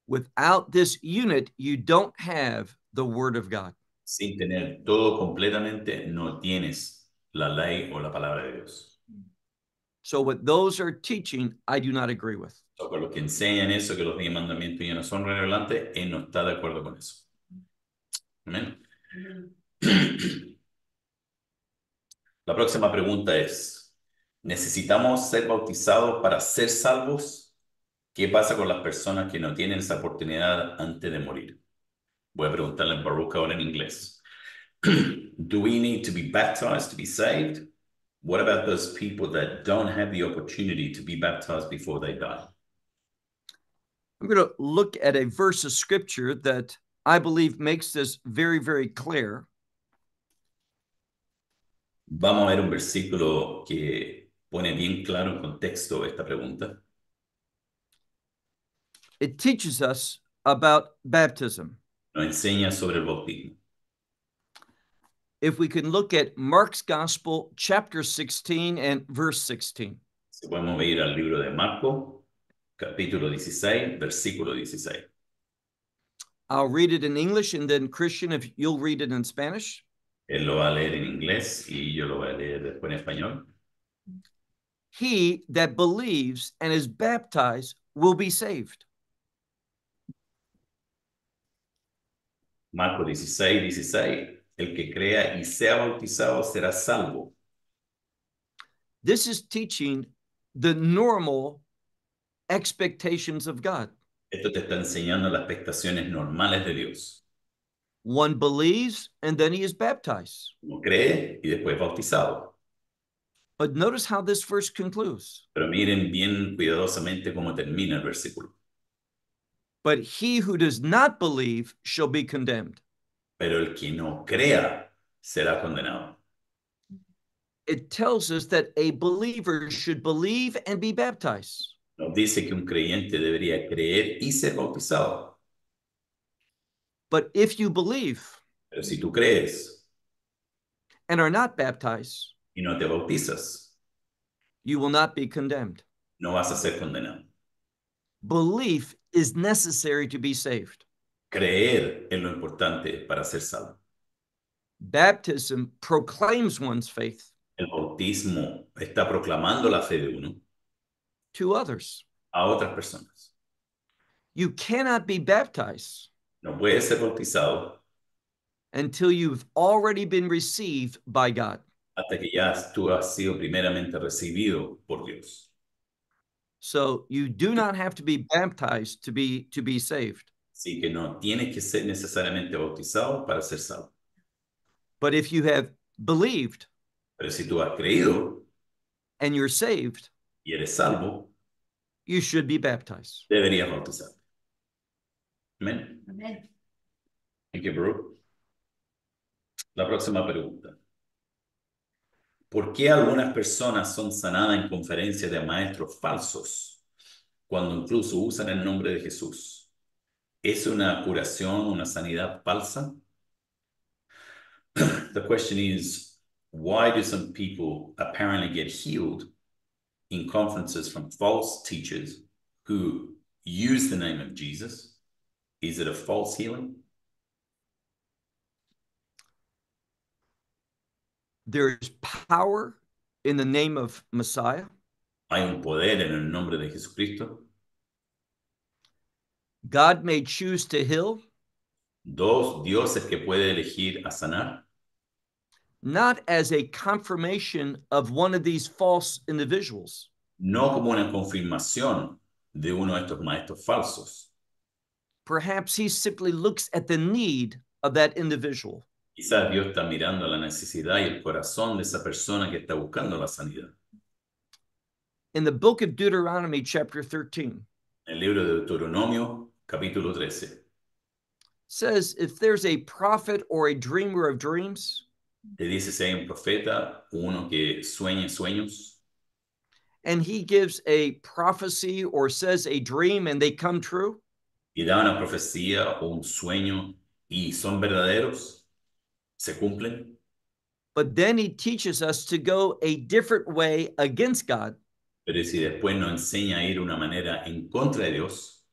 Without this unit, you don't have the word of God. Sin tener todo completamente, no tienes la ley o la palabra de Dios. So what those are teaching, I do not agree with. con los que enseñan eso, que los diez mandamientos ya no son relevantes, él no está de acuerdo con eso. La próxima pregunta es, ¿necesitamos ser bautizados para ser salvos? ¿Qué pasa con las personas que no tienen esa oportunidad antes de morir? Voy a preguntarle en Baruch ahora en inglés. Do we need to be baptized to be saved? What about those people that don't have the opportunity to be baptized before they die? I'm going to look at a verse of scripture that I believe makes this very, very clear. Vamos a ver un versículo que pone bien claro en contexto esta pregunta. It teaches us about baptism. Nos enseña sobre el bautismo. If we can look at Mark's Gospel, chapter 16 and verse 16. Si podemos ir al libro de Marco, capítulo 16, versículo 16. I'll read it in English and then Christian, if you'll read it in Spanish. Él lo va a leer en inglés y yo lo voy a leer después en español. He that believes and is baptized will be saved. Marco 16, 16. El que crea y sea bautizado será salvo. This is teaching the normal expectations of God. Esto te está enseñando las expectaciones normales de Dios. One believes and then he is baptized. Uno cree y después bautizado. But notice how this verse concludes. Pero miren bien cuidadosamente cómo termina el versículo. But he who does not believe shall be condemned. Pero el que no crea será condenado. It tells us that a believer should believe and be baptized. nos dice que un creyente debería creer y ser bautizado. But if you believe Pero si tú crees and are not baptized, y no te bautizas, you not be condemned. no vas a ser condenado. Belief is necessary to be saved. Creer es lo importante para ser salvo. Baptism proclaims one's faith. El bautismo está proclamando la fe de uno. to others. A otras personas. You cannot be baptized. No puedes ser bautizado. Until you've already been received by God. Hasta que ya tú has sido primeramente recibido por Dios. So you do not have to be baptized to be to be saved. Sí que no tienes que ser necesariamente bautizado para ser salvo. But if you have believed, pero si tú has creído, and you're saved, salvo, you should be baptized. Amen. Amen. Thank you, bro. La próxima pregunta. ¿Por qué algunas personas son sanadas en conferencias de maestros falsos cuando incluso usan el nombre de Jesús? ¿Es una curación, una sanidad falsa? the question is, why do some people apparently get healed in conferences from false teachers who use the name of Jesus? Is it a false healing? There's power in the name of Messiah. Hay un poder en el nombre de Jesucristo. God may choose to heal. Dos dioses que puede elegir a sanar not as a confirmation of one of these false individuals. No como una confirmación de uno de estos maestros falsos. Perhaps he simply looks at the need of that individual. Quizás Dios está mirando la necesidad y el corazón de esa persona que está buscando la sanidad. In the book of Deuteronomy, chapter 13, el libro de Deuteronomio, capítulo 13, says if there's a prophet or a dreamer of dreams, Te dice si hay un profeta, uno que sueñe sueños. And he gives a prophecy or says a dream and they come true. Y da una profecía o un sueño y son verdaderos, se cumplen. But then he teaches us to go a different way against God. Pero si después nos enseña a ir una manera en contra de Dios.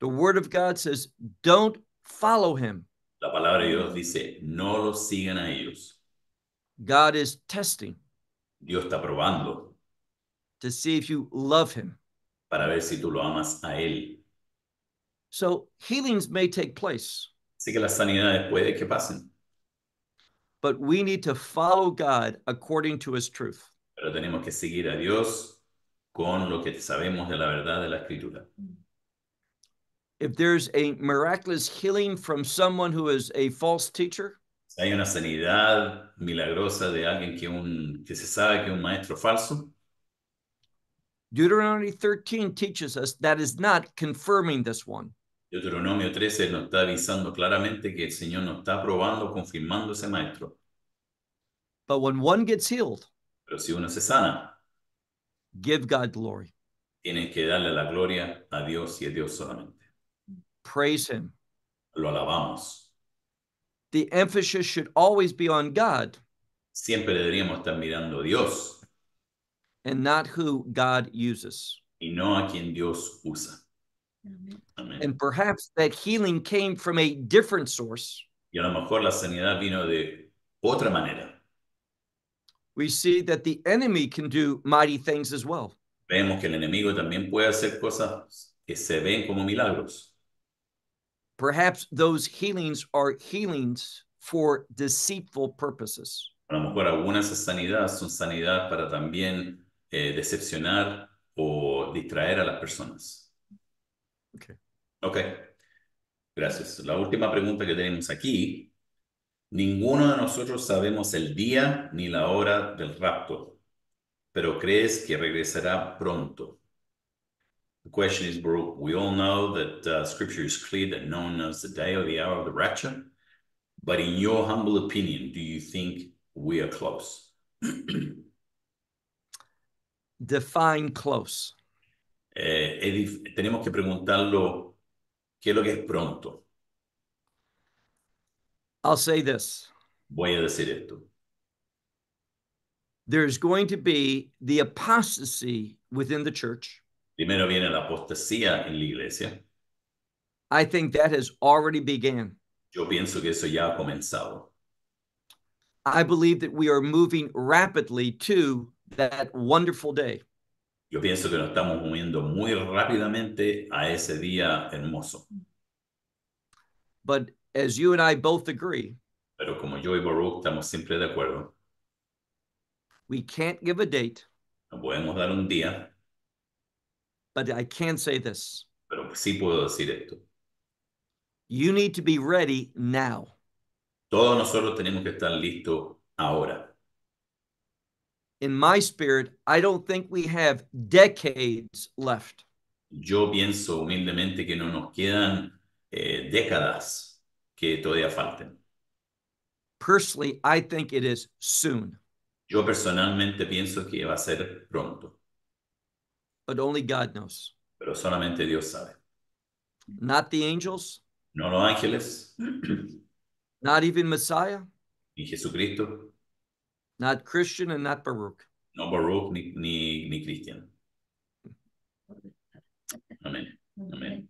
The word of God says, don't follow him. La palabra de Dios dice, no los sigan a ellos. God is testing Dios está probando para ver si tú lo amas a él. Así que las sanidades puede que pasen, pero tenemos que seguir a Dios con lo que sabemos de la verdad de la Escritura. if there's a miraculous healing from someone who is a false teacher, hay una sanidad milagrosa de alguien que un que se sabe que un maestro falso. Deuteronomy 13 teaches us that is not confirming this one. 13 nos está avisando claramente que el Señor nos está probando, confirmando ese maestro. But when one gets healed, pero si uno se sana, give God glory. que darle la gloria a Dios y a Dios solamente praise him. Lo alabamos. The emphasis should always be on God. Siempre deberíamos estar mirando a Dios. And not who God uses. Y no a quien Dios usa. Amen. And perhaps that healing came from a different source. Y a lo mejor la sanidad vino de otra manera. We see that the enemy can do mighty things as well. Vemos que el enemigo también puede hacer cosas que se ven como milagros. Perhaps those healings are healings for deceitful purposes. A lo mejor algunas sanidades son sanidad para también eh, decepcionar o distraer a las personas. Okay. Ok. Gracias. La última pregunta que tenemos aquí. Ninguno de nosotros sabemos el día ni la hora del rapto, pero crees que regresará pronto. The question is, we all know that uh, scripture is clear that no one knows the day or the hour of the rapture. But in your humble opinion, do you think we are close? Define close. Eh, tenemos que preguntarlo, ¿qué es lo que es pronto? I'll say this. Voy a decir esto. There's going to be the apostasy within the church. Primero viene la apostasía en la iglesia. Yo pienso que eso ya ha comenzado. Yo pienso que nos estamos moviendo muy rápidamente a ese día hermoso. pero como yo y Baruch estamos siempre de acuerdo, No podemos dar un día. Pero sí puedo decir esto. You need to be ready now. Todos nosotros tenemos que estar listos ahora. In my spirit, I don't think we have decades left. Yo pienso humildemente que no nos quedan eh, décadas que todavía falten. Personally, I think it is soon. Yo personalmente pienso que va a ser pronto. Pero solamente Dios sabe. angels. No los ángeles. not even Ni Jesucristo. Not No Baruch ni, ni, Amén. Amén.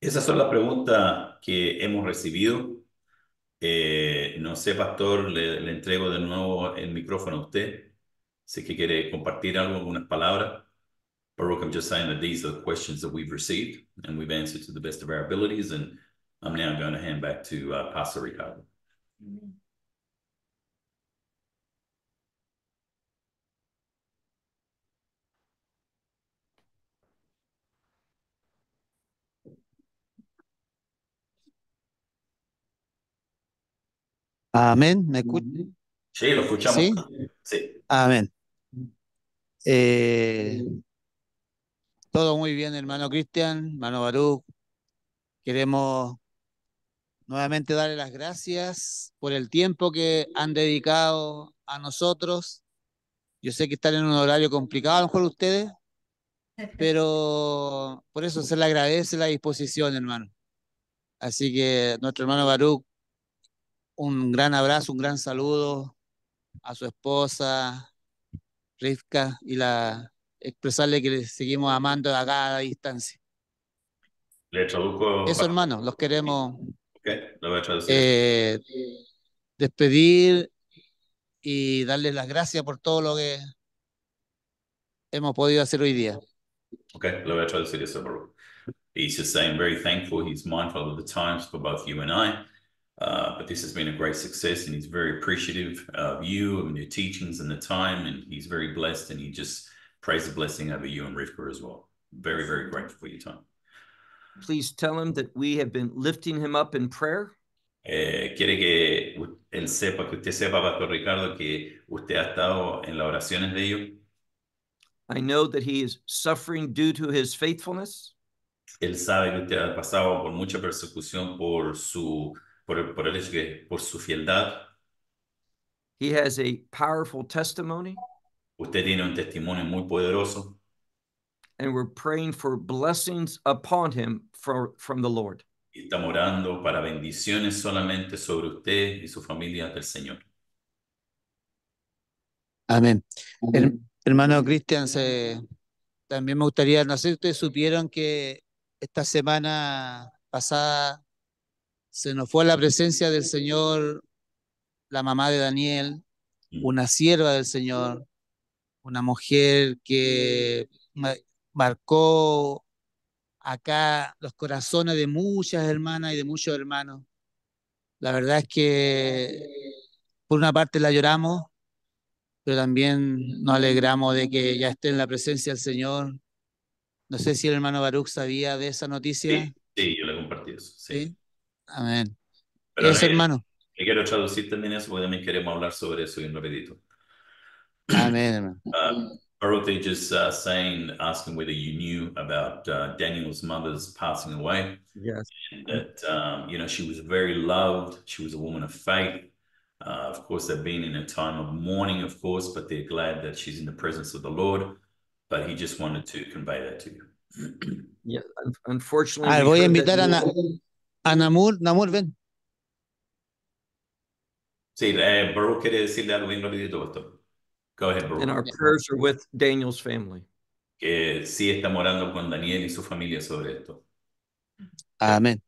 Esas son las preguntas que hemos recibido. Eh, no sé, pastor, le, entrego de nuevo el micrófono a usted. Si que quiere compartir algo, algunas palabras. Baruch, I'm just saying that these are the questions that we've received and we've answered to the best of our abilities. And I'm now going to hand back to uh, Pastor Ricardo. Amen. Amén, ¿me escuchan? Sí, lo escuchamos. Sí. sí. Amén. Eh, Todo muy bien, hermano Cristian, hermano Baruch. Queremos nuevamente darle las gracias por el tiempo que han dedicado a nosotros. Yo sé que están en un horario complicado, a lo mejor ustedes, pero por eso se le agradece la disposición, hermano. Así que nuestro hermano Baruch, un gran abrazo, un gran saludo a su esposa, Rivka, y la expresarle que le seguimos amando a cada distancia. Le traduzco. Eso, hermano, los queremos okay, lo voy a traducir. Eh, despedir y darle las gracias por todo lo que hemos podido hacer hoy día. Ok, lo voy a traducir eso, por He's just saying, very thankful. He's mindful of the times for both you and I. Uh, but this has been a great success, and he's very appreciative of you and your teachings and the time. And he's very blessed, and he just praise the blessing over you and Rivka as well. Very, very grateful for your time. Please tell him that we have been lifting him up in prayer. Eh, quiere que él sepa, que usted sepa, Pastor Ricardo, que usted ha estado en las oraciones de ellos. I know that he is suffering due to his faithfulness. Él sabe que usted ha pasado por mucha persecución por su, por, por el hecho que, por su fieldad. He has a powerful testimony. Usted tiene un testimonio muy poderoso. Y estamos orando para bendiciones solamente sobre usted y su familia del Señor. Amén. hermano Cristian, también me gustaría, no sé si ustedes supieron que esta semana pasada se nos fue a la presencia del Señor la mamá de Daniel, mm. una sierva del Señor, una mujer que marcó acá los corazones de muchas hermanas y de muchos hermanos. La verdad es que por una parte la lloramos, pero también nos alegramos de que ya esté en la presencia del Señor. No sé si el hermano Baruch sabía de esa noticia. Sí, yo le compartí eso. Sí. Amén. es, hermano. Me quiero traducir también eso porque también queremos hablar sobre eso y un rapidito. Amen. Oh, uh, Baruch just uh, saying, asking whether you knew about uh, Daniel's mother's passing away. Yes. that, um, you know, she was very loved. She was a woman of faith. Uh, of course, they've been in a time of mourning, of course, but they're glad that she's in the presence of the Lord. But he just wanted to convey that to you. yeah, unfortunately. I ah, voy a invitar a, a Namur. Namur, ven. Sí, eh, Baruch quiere decirle algo bien rapidito, Pastor. Go ahead, Baruch. And our prayers are with Daniel's family. Que sí estamos orando con Daniel y su familia sobre esto. Amén.